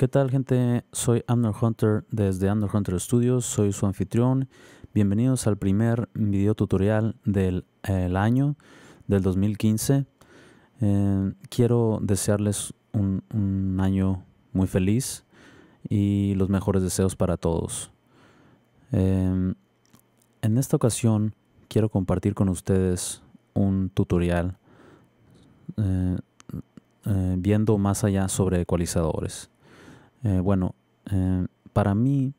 ¿Qué tal gente? Soy Amner Hunter desde Amner Hunter Studios, soy su anfitrión. Bienvenidos al primer video tutorial del eh, año del 2015. Eh, quiero desearles un, año muy feliz y los mejores deseos para todos. Eh, en esta ocasión quiero compartir con ustedes un tutorial viendo más allá sobre ecualizadores. Eh, bueno, eh, para mí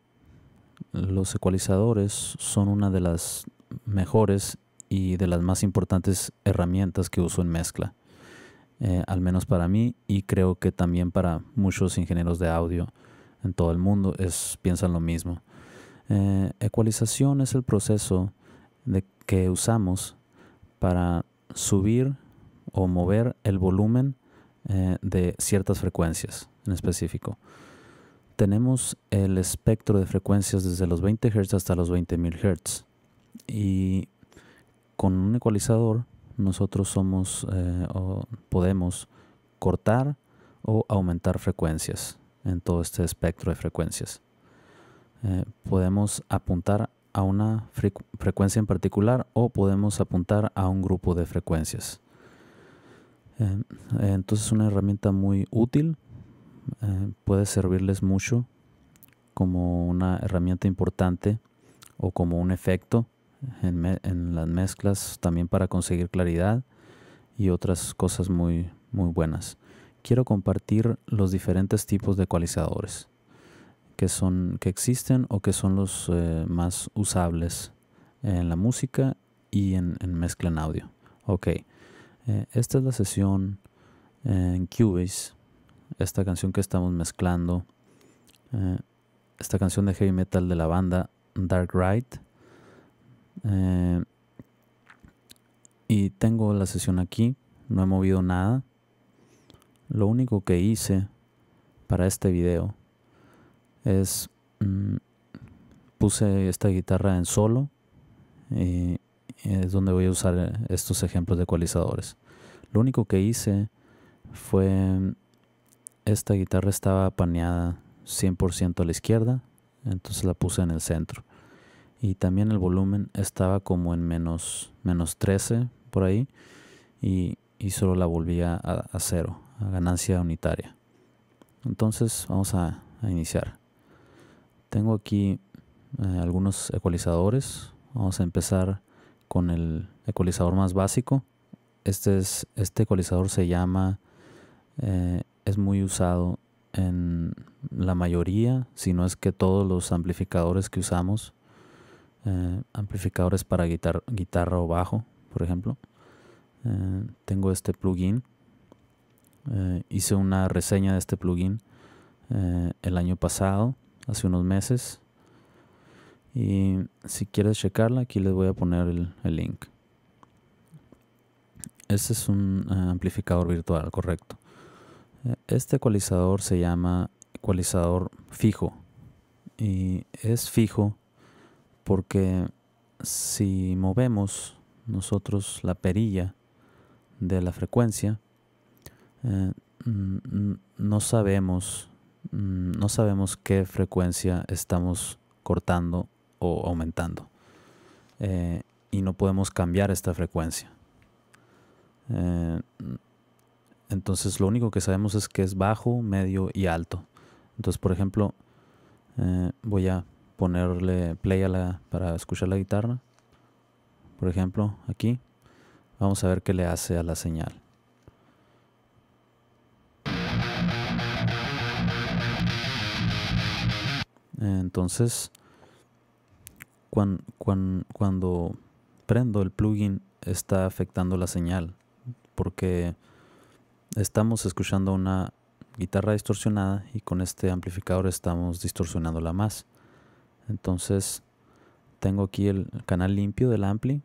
los ecualizadores son una de las mejores y de las más importantes herramientas que uso en mezcla. Eh, al menos para mí y creo que también para muchos ingenieros de audio en todo el mundo piensan lo mismo. ecualización es el proceso que usamos para subir o mover el volumen de ciertas frecuencias en específico tenemos el espectro de frecuencias desde los 20 Hz hasta los 20.000 Hz. Y con un ecualizador nosotros somos eh, podemos cortar o aumentar frecuencias en todo este espectro de frecuencias. Eh, podemos apuntar a una frecuencia en particular o podemos apuntar a un grupo de frecuencias. Eh, entonces es una herramienta muy útil eh, puede servirles mucho como una herramienta importante o como un efecto en, las mezclas también para conseguir claridad y otras cosas muy, muy buenas. Quiero compartir los diferentes tipos de ecualizadores que, son, que existen o que son los eh, más usables en la música y en, mezcla en audio. Ok, eh, esta es la sesión en Cubase esta canción que estamos mezclando, eh, esta canción de heavy metal de la banda Dark Ride. Eh, y tengo la sesión aquí, no he movido nada. Lo único que hice para este video es mm, puse esta guitarra en solo y es donde voy a usar estos ejemplos de ecualizadores. Lo único que hice fue esta guitarra estaba paneada 100% a la izquierda, entonces la puse en el centro. Y también el volumen estaba como en menos, menos 13 por ahí y, solo la volvía a, cero, a ganancia unitaria. Entonces vamos a, iniciar. Tengo aquí eh, algunos ecualizadores. Vamos a empezar con el ecualizador más básico. Este, es, este ecualizador se llama eh, es muy usado en la mayoría, si no es que todos los amplificadores que usamos, eh, amplificadores para guitarra o bajo, por ejemplo. Eh, tengo este plugin. Eh, hice una reseña de este plugin el año pasado, hace unos meses. Y si quieres checarla, aquí les voy a poner el, el link. Este es un amplificador virtual, correcto. Este ecualizador se llama ecualizador fijo y es fijo porque si movemos nosotros la perilla de la frecuencia, eh, no sabemos no sabemos qué frecuencia estamos cortando o aumentando eh, y no podemos cambiar esta frecuencia. Eh, entonces lo único que sabemos es que es bajo, medio y alto. Entonces, por ejemplo, eh, voy a ponerle play a la, para escuchar la guitarra. Por ejemplo, aquí. Vamos a ver qué le hace a la señal. Entonces, cuando prendo el plugin está afectando la señal. Porque estamos escuchando una guitarra distorsionada y con este amplificador estamos distorsionándola más. Entonces tengo aquí el canal limpio del ampli.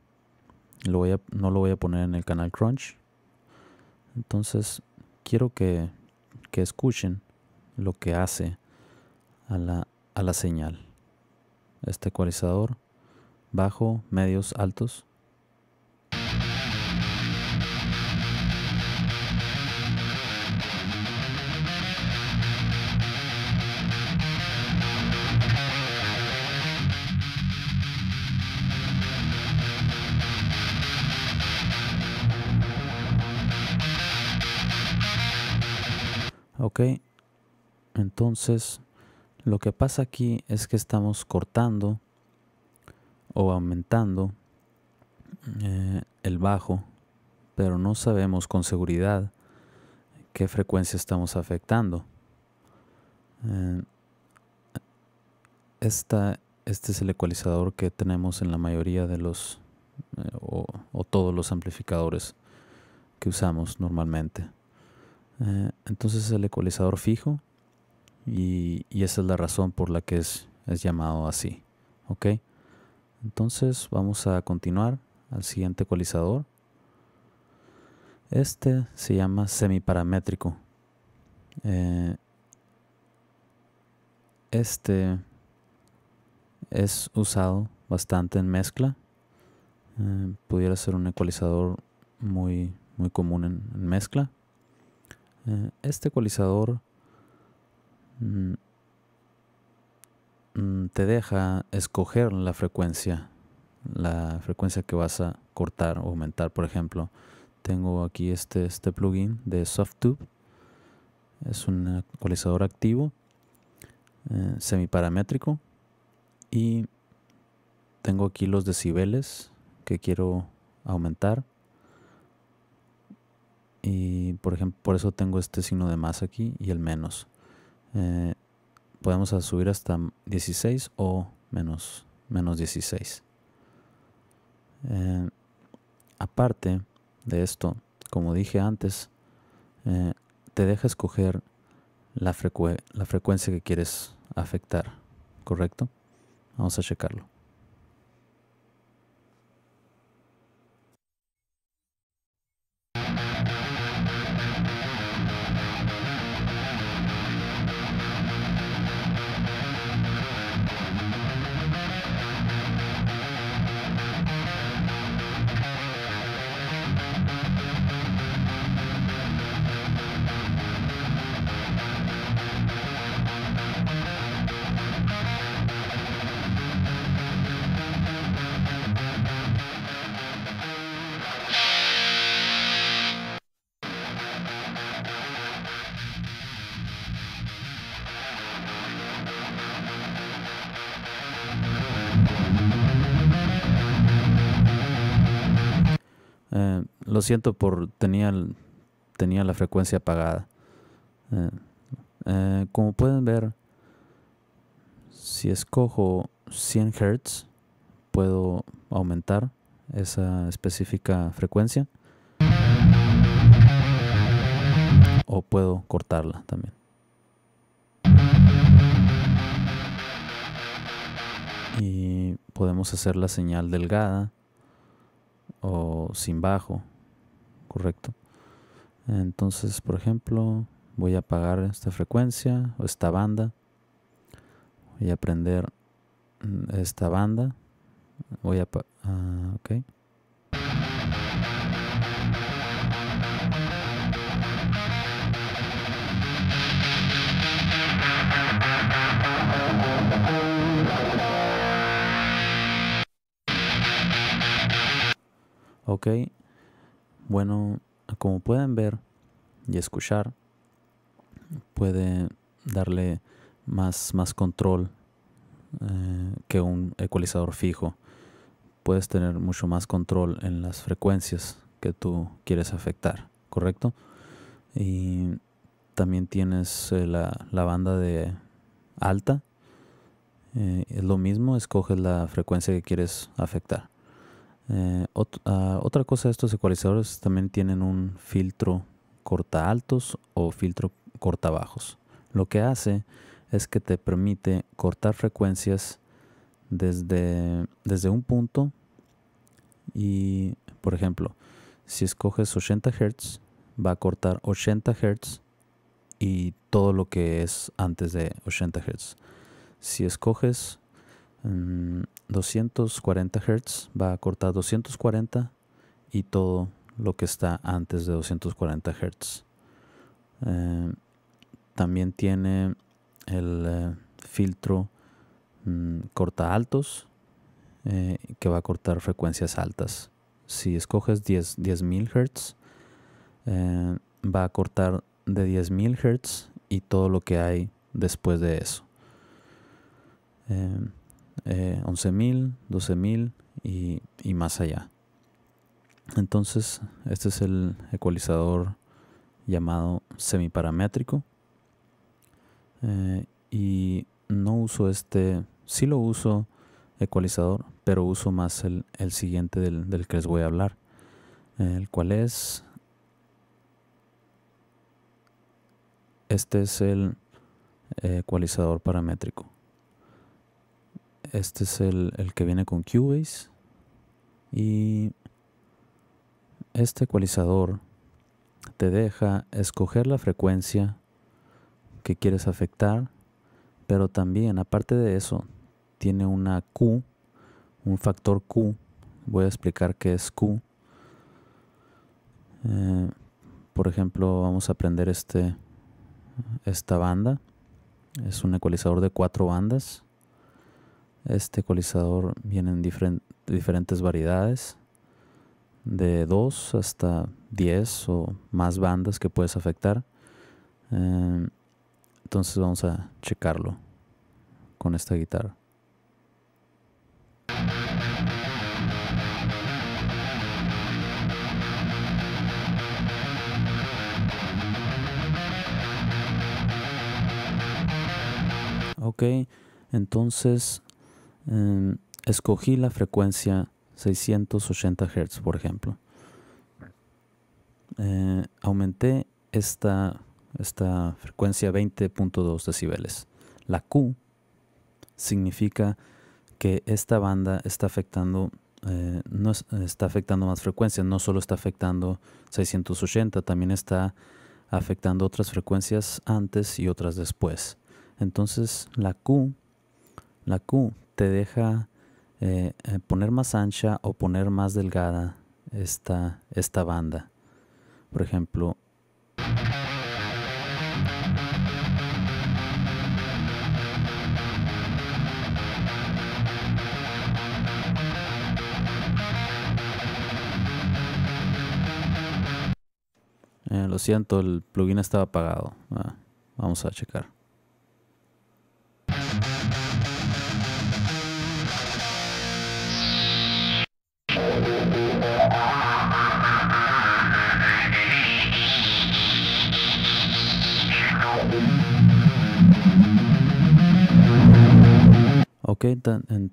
no lo voy a poner en el canal crunch. Entonces quiero que, que escuchen lo que hace a la, a la señal. Este ecualizador, bajo, medios, altos. ok entonces lo que pasa aquí es que estamos cortando o aumentando eh, el bajo pero no sabemos con seguridad qué frecuencia estamos afectando eh, este es el ecualizador que tenemos en la mayoría de los eh, o todos los amplificadores que usamos normalmente eh, entonces es el ecualizador fijo y, esa es la razón por la que es, llamado así. ¿Ok? Entonces vamos a continuar al siguiente ecualizador. Este se llama semiparamétrico. Eh, este es usado bastante en mezcla. Eh, pudiera ser un ecualizador muy, muy común en mezcla. Eh, este ecualizador mm, mm, te deja escoger la frecuencia, la frecuencia que vas a cortar o aumentar. Por ejemplo, tengo aquí este, este plugin de SoftTube, es un ecualizador activo, eh, semiparamétrico, y tengo aquí los decibeles que quiero aumentar. Y por ejemplo, por eso tengo este signo de más aquí y el menos. Eh, podemos subir hasta 16 o menos, 16. Eh, aparte de esto, como dije antes, eh, te deja escoger la, la frecuencia que quieres afectar, ¿correcto? Vamos a checarlo. lo siento por tenía tenía la frecuencia apagada. Eh, eh, como pueden ver, si escojo 100 Hz, puedo aumentar esa específica frecuencia o puedo cortarla también. Y podemos hacer la señal delgada o sin bajo correcto. Entonces, por ejemplo, voy a apagar esta frecuencia o esta banda. Voy a prender mm, esta banda. Voy a... Uh, Okay. Ok, bueno, como pueden ver y escuchar, puede darle más, control eh, que un ecualizador fijo. Puedes tener mucho más control en las frecuencias que tú quieres afectar, ¿correcto? Y también tienes eh, la, banda de alta. Eh, es lo mismo, escoges la frecuencia que quieres afectar. Eh, ah, otra cosa, de estos ecualizadores también tienen un filtro corta altos o filtro corta bajos. Lo que hace es que te permite cortar frecuencias desde, desde un punto y, por ejemplo, si escoges 80 hertz va a cortar 80 hertz y todo lo que es antes de 80 hertz Si escoges mm, 240 Hz va a cortar 240 y todo lo que está antes de 240 Hz. Eh, también tiene el eh, filtro mm, corta altos eh, que va a cortar frecuencias altas. Si escoges 10.000 hertz Hz, va a cortar de 10.000 Hz y todo lo que hay después de eso. 11.000, eh, 12.000 y, y más allá. Entonces, este es el ecualizador llamado semiparamétrico. Eh, y no uso este, sí lo uso ecualizador, pero uso más el, siguiente del, del, que les voy a hablar, el cual es... Este es el eh, ecualizador paramétrico. Este es el, que viene con Cubase. Y este ecualizador te deja escoger la frecuencia que quieres afectar, pero también, aparte de eso, tiene una Q, un factor Q. Voy a explicar qué es Q. Eh, por ejemplo, vamos a prender este, esta banda. Es un ecualizador de cuatro bandas. Este ecualizador viene en diferentes variedades, de 2 hasta 10 o más bandas que puedes afectar. Em, entonces vamos a checarlo con esta guitarra. Ok, entonces Em, escogí la frecuencia 680 Hz, por ejemplo. Eh, aumenté esta, esta frecuencia 20.2 decibeles. La Q significa que esta banda está afectando, eh, está afectando más frecuencias, no solo está afectando 680, también está afectando otras frecuencias antes y otras después. Entonces la Q, la Q te deja eh, eh, poner más ancha o poner más delgada esta, esta banda. Por ejemplo, eh, lo siento, el plugin estaba apagado. Ah, vamos a checar.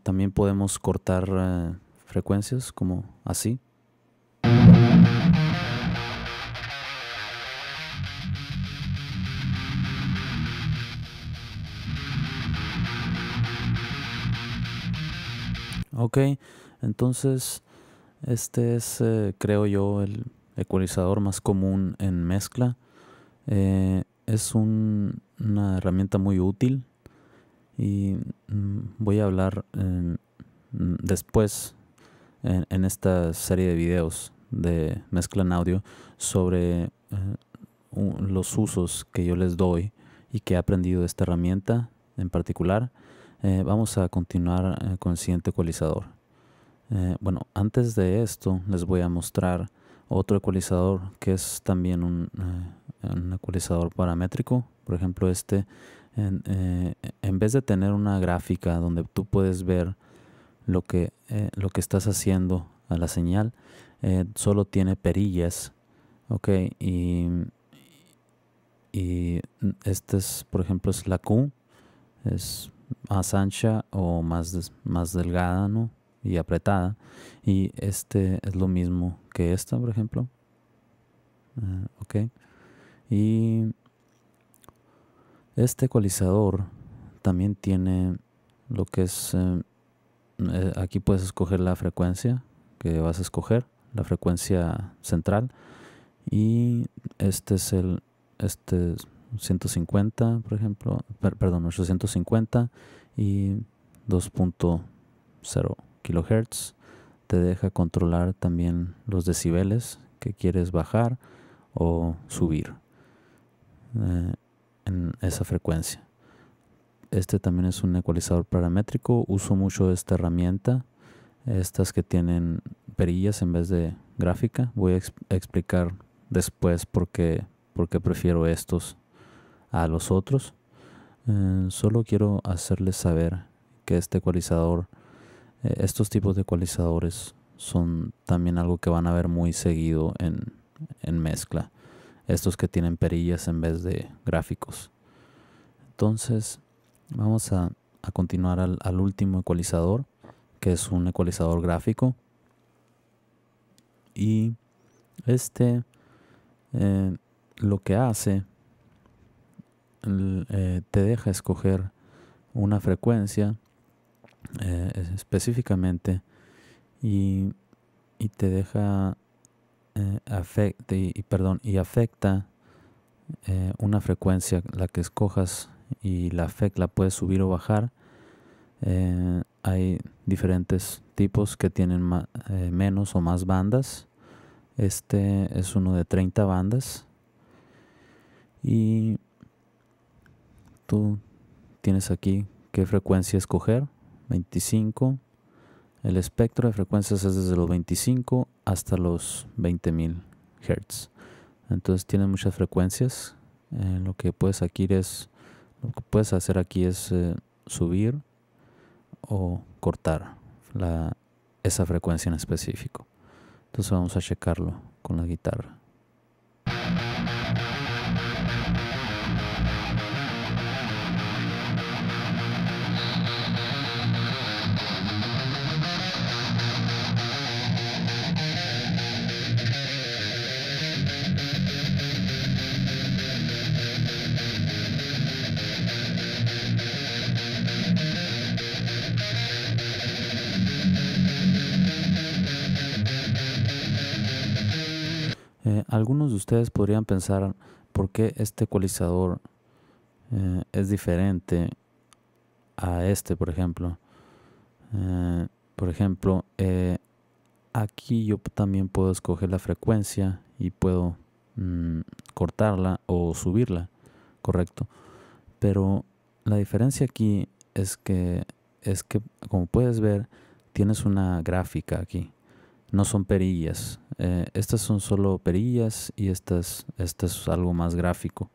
también podemos cortar eh, frecuencias como así. Ok, entonces este es, eh, creo yo, el ecualizador más común en mezcla. Eh, es una herramienta muy útil y mm, voy a hablar mm, después en, esta serie de videos de mezcla en audio sobre eh, los usos que yo les doy y que he aprendido de esta herramienta en particular. Eh, vamos a continuar eh, con el siguiente ecualizador. bueno, antes de esto les voy a mostrar otro ecualizador que es también un, un ecualizador paramétrico. Por ejemplo, este eh, en, vez de tener una gráfica donde tú puedes ver lo que, eh, lo que estás haciendo a la señal, eh, solo tiene perillas, ok, y, y este es, por ejemplo, es la Q, es más ancha o más, más delgada, ¿no? Y apretada. Y este es lo mismo que esta, por ejemplo. ok. Y este ecualizador también tiene lo que es, eh, eh, aquí puedes escoger la frecuencia que vas a escoger, la frecuencia central. Y este es el, este 150, por ejemplo, perdón, 850 y 2.0 kHz. Te deja controlar también los decibeles que quieres bajar o subir. Eh, en esa frecuencia. Este también es un ecualizador paramétrico. Uso mucho esta herramienta. Estas que tienen perillas en vez de gráfica. Voy a explicar después por qué, por prefiero estos a los otros. Eh, solo quiero hacerles saber que este ecualizador, eh, estos tipos de ecualizadores son también algo que van a ver muy seguido en mezcla estos que tienen perillas en vez de gráficos. Entonces vamos a, continuar al, último ecualizador, que es un ecualizador gráfico. Y este eh, lo que hace eh, te deja escoger una frecuencia eh, específicamente y, y, te deja eh, afecta, y, perdón, y afecta eh, una frecuencia, la que escojas y la afecta la puedes subir o bajar. Eh, hay diferentes tipos que tienen menos o más bandas. Este es uno de 30 bandas. Y tú tienes aquí qué frecuencia escoger. 25, el espectro de frecuencias es desde los 25 hasta los 20.000 Hz. Entonces tiene muchas frecuencias. Eh, lo que puedes aquí es lo que puedes hacer aquí es eh, subir o cortar esa frecuencia en específico. Entonces vamos a checarlo con la guitarra. Eh, algunos de ustedes podrían pensar por qué este ecualizador eh, es diferente a este, por ejemplo. Eh, por ejemplo, aquí yo también puedo escoger la frecuencia y puedo mm, cortarla o subirla, correcto. Pero la diferencia aquí es que, es que, como puedes ver, tienes una gráfica aquí no son perillas. Eh, estas son solo perillas y estas, es algo más gráfico.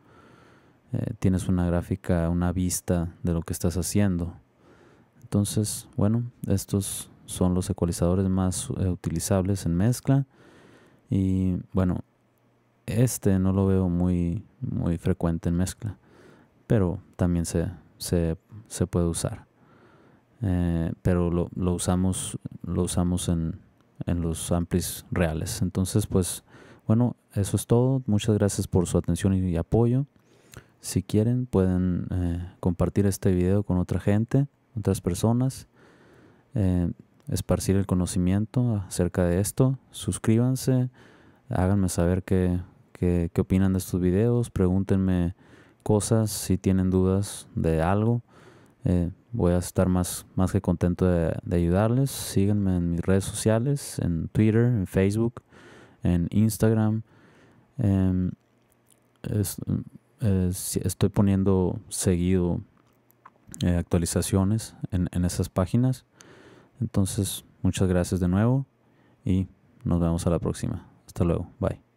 Eh, tienes una gráfica, una vista de lo que estás haciendo. Entonces, bueno, estos son los ecualizadores más eh, utilizables en mezcla. Y bueno, este no lo veo muy, muy frecuente en mezcla, pero también se, se, puede usar. pero lo, usamos, lo usamos en, en los amplis reales. Entonces, pues bueno, eso es todo. Muchas gracias por su atención y apoyo. Si quieren, pueden eh, compartir este video con otra gente, otras personas, eh, esparcir el conocimiento acerca de esto. Suscríbanse, háganme saber qué, qué opinan de estos videos, pregúntenme cosas si tienen dudas de algo. Eh, voy a estar más, más que contento de, ayudarles. Síganme en mis redes sociales, en Twitter, en Facebook, en Instagram. Em, eh, estoy poniendo seguido eh, actualizaciones en esas páginas. Entonces, muchas gracias de nuevo y nos vemos a la próxima. Hasta luego. Bye.